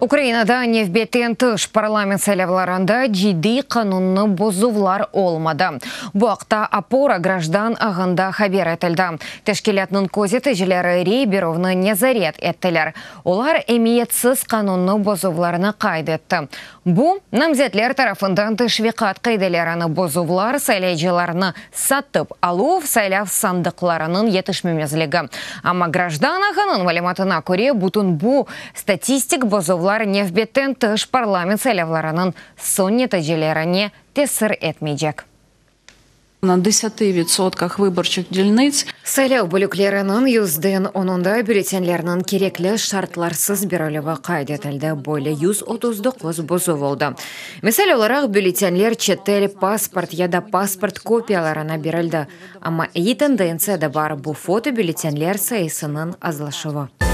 Украинада невбеттен тыш парламент сайлауларында жиди канунны бозувлар олмады. Буакта апора граждан ағында хабер этилди. Тешкилятнын көзе Рейберовны незарет әттілер. Олар эмиетсіз канунны бозувларны қайдетті етті. Бу намзетлер тарафындан тыш векат қайделеріні бозувлар сатып алу в сандықларының етішмемезлігі. Ама граждан агының валиматына көре бұтын бу статистик бозувлар Бұлар невбеттен тұғыш парламент сәлевларының сонне тәжелеріне тесір әтмейдек. На 10% выборчих дельниц сайлау бүліклерінің юзден онында бюллетенлерінің кереклі шартларсыз берілуі қайд етілді бойлы 139 бұзу болды. Месел оларақ бюллетенлер четел паспорт яда паспорт копияларына берілді. Ама и тенденция да бар бұл фото бюллетенлер сайысының азлашуы.